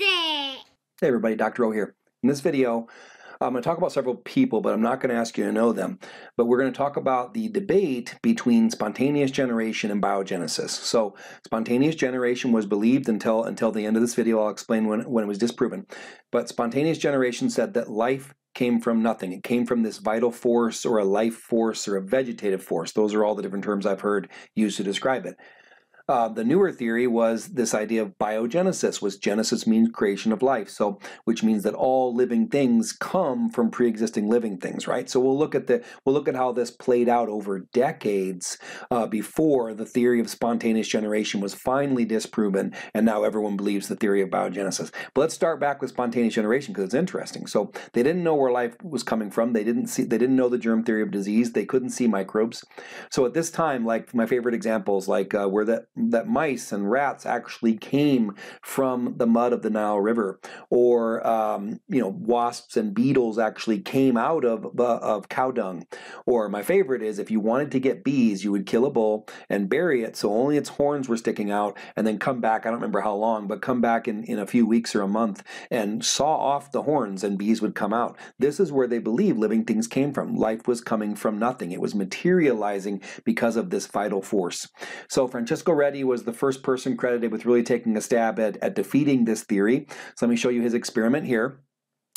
it! Hey everybody, Dr. O here. In this video, I'm going to talk about several people, but I'm not going to ask you to know them. But we're going to talk about the debate between spontaneous generation and biogenesis. So spontaneous generation was believed until until the end of this video. I'll explain when, when it was disproven. But spontaneous generation said that life came from nothing. It came from this vital force or a life force or a vegetative force. Those are all the different terms I've heard used to describe it. Uh, the newer theory was this idea of biogenesis, was genesis means creation of life, so which means that all living things come from pre-existing living things, right? So we'll look at the we'll look at how this played out over decades uh, before the theory of spontaneous generation was finally disproven, and now everyone believes the theory of biogenesis. But let's start back with spontaneous generation because it's interesting. So they didn't know where life was coming from. They didn't see they didn't know the germ theory of disease. They couldn't see microbes. So at this time, like my favorite examples, like uh, where that that mice and rats actually came from the mud of the Nile River, or um, you know wasps and beetles actually came out of uh, of cow dung. Or my favorite is if you wanted to get bees, you would kill a bull and bury it so only its horns were sticking out, and then come back. I don't remember how long, but come back in in a few weeks or a month and saw off the horns, and bees would come out. This is where they believe living things came from. Life was coming from nothing. It was materializing because of this vital force. So Francisco Moretti was the first person credited with really taking a stab at, at defeating this theory. So let me show you his experiment here.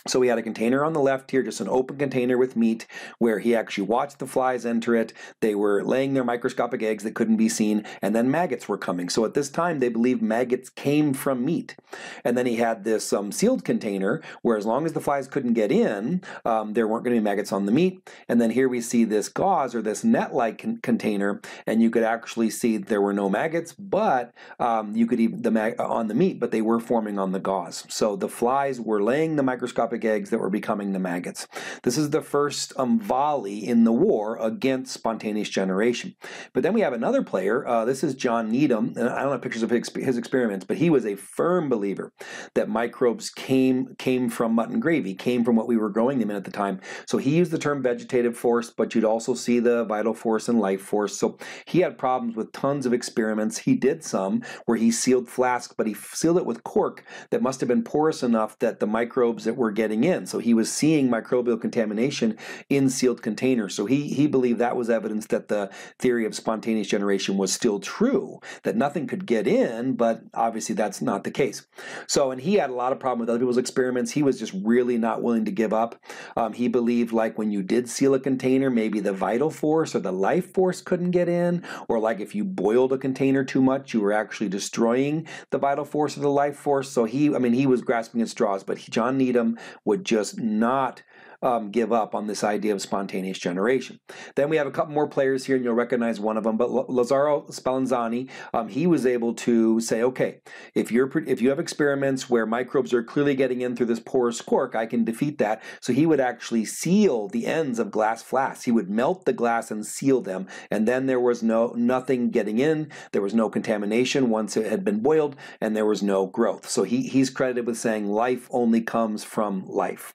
So we had a container on the left here, just an open container with meat, where he actually watched the flies enter it. They were laying their microscopic eggs that couldn't be seen, and then maggots were coming. So at this time, they believed maggots came from meat. And then he had this um, sealed container, where as long as the flies couldn't get in, um, there weren't going to be maggots on the meat. And then here we see this gauze or this net-like con container, and you could actually see there were no maggots, but um, you could eat the on the meat, but they were forming on the gauze. So the flies were laying the microscopic eggs that were becoming the maggots. This is the first um, volley in the war against spontaneous generation. But then we have another player. Uh, this is John Needham, and I don't have pictures of his, his experiments, but he was a firm believer that microbes came came from mutton gravy, came from what we were growing them in at the time. So he used the term vegetative force, but you'd also see the vital force and life force. So he had problems with tons of experiments. He did some where he sealed flasks, but he sealed it with cork that must have been porous enough that the microbes that were getting in. So he was seeing microbial contamination in sealed containers. So he, he believed that was evidence that the theory of spontaneous generation was still true, that nothing could get in, but obviously that's not the case. So, and he had a lot of problem with other people's experiments. He was just really not willing to give up. Um, he believed like when you did seal a container, maybe the vital force or the life force couldn't get in, or like if you boiled a container too much, you were actually destroying the vital force or the life force. So he, I mean, he was grasping at straws, but he, John Needham would just not um, give up on this idea of spontaneous generation. Then we have a couple more players here, and you'll recognize one of them. But Lazzaro Spallanzani, um, he was able to say, okay, if you're if you have experiments where microbes are clearly getting in through this porous cork, I can defeat that. So he would actually seal the ends of glass flasks. He would melt the glass and seal them, and then there was no nothing getting in. There was no contamination once it had been boiled, and there was no growth. So he, he's credited with saying life only comes from life.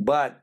But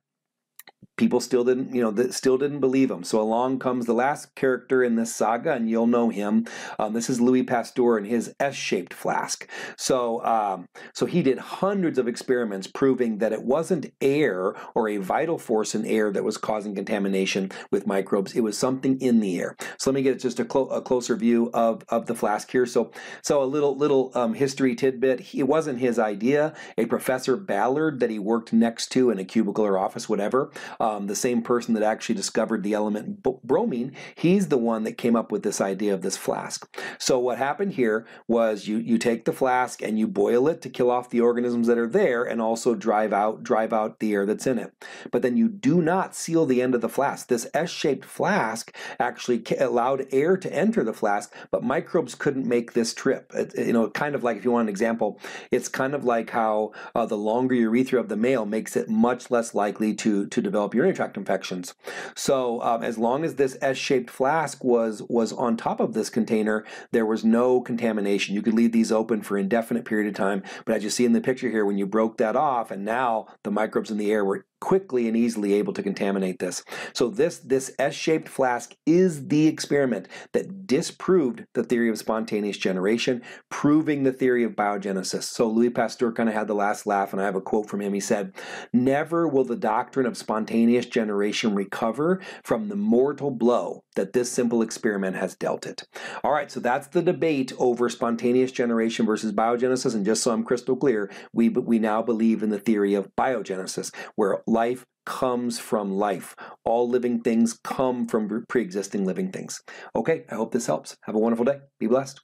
people still didn't you know that still didn't believe him so along comes the last character in this saga and you'll know him um, this is louis pasteur and his s-shaped flask so um, so he did hundreds of experiments proving that it wasn't air or a vital force in air that was causing contamination with microbes it was something in the air so let me get just a, clo a closer view of of the flask here so so a little little um, history tidbit it wasn't his idea a professor ballard that he worked next to in a cubicle or office whatever uh, um, the same person that actually discovered the element bromine, he's the one that came up with this idea of this flask. So what happened here was you you take the flask and you boil it to kill off the organisms that are there and also drive out drive out the air that's in it. But then you do not seal the end of the flask. This S-shaped flask actually allowed air to enter the flask, but microbes couldn't make this trip. It, you know, kind of like if you want an example, it's kind of like how uh, the longer urethra of the male makes it much less likely to to develop urinary tract infections. So um, as long as this S-shaped flask was was on top of this container, there was no contamination. You could leave these open for indefinite period of time. But as you see in the picture here, when you broke that off, and now the microbes in the air were quickly and easily able to contaminate this. So this this S-shaped flask is the experiment that disproved the theory of spontaneous generation, proving the theory of biogenesis. So Louis Pasteur kind of had the last laugh and I have a quote from him. He said, "Never will the doctrine of spontaneous generation recover from the mortal blow that this simple experiment has dealt it." All right, so that's the debate over spontaneous generation versus biogenesis and just so I'm crystal clear, we we now believe in the theory of biogenesis where life comes from life. All living things come from pre existing living things. Okay, I hope this helps. Have a wonderful day. Be blessed.